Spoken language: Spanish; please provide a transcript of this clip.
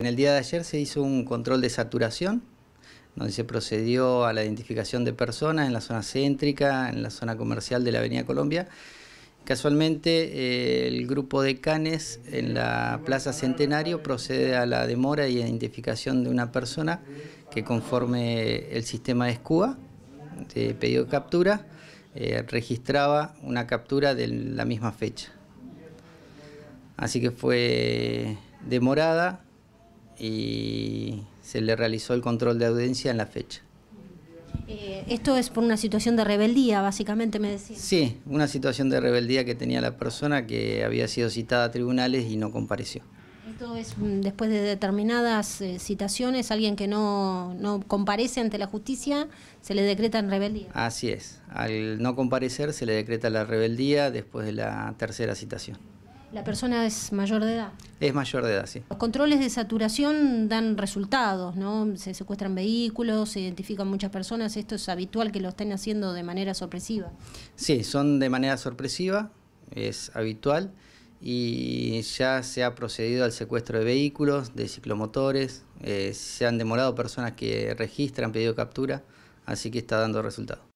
En el día de ayer se hizo un control de saturación, donde se procedió a la identificación de personas en la zona céntrica, en la zona comercial de la Avenida Colombia. Casualmente, eh, el grupo de Canes en la Plaza Centenario procede a la demora y identificación de una persona que conforme el sistema de Escuba de pedido de captura, eh, registraba una captura de la misma fecha. Así que fue demorada, y se le realizó el control de audiencia en la fecha. Eh, esto es por una situación de rebeldía, básicamente, me decís. Sí, una situación de rebeldía que tenía la persona que había sido citada a tribunales y no compareció. Esto es mm, después de determinadas eh, citaciones, alguien que no, no, comparece ante la justicia, se le decreta en rebeldía. Así es, al no comparecer se le decreta la rebeldía después de la tercera citación. La persona es mayor de edad. Es mayor de edad, sí. Los controles de saturación dan resultados, ¿no? Se secuestran vehículos, se identifican muchas personas. Esto es habitual que lo estén haciendo de manera sorpresiva. Sí, son de manera sorpresiva, es habitual. Y ya se ha procedido al secuestro de vehículos, de ciclomotores. Eh, se han demorado personas que registran pedido captura. Así que está dando resultados.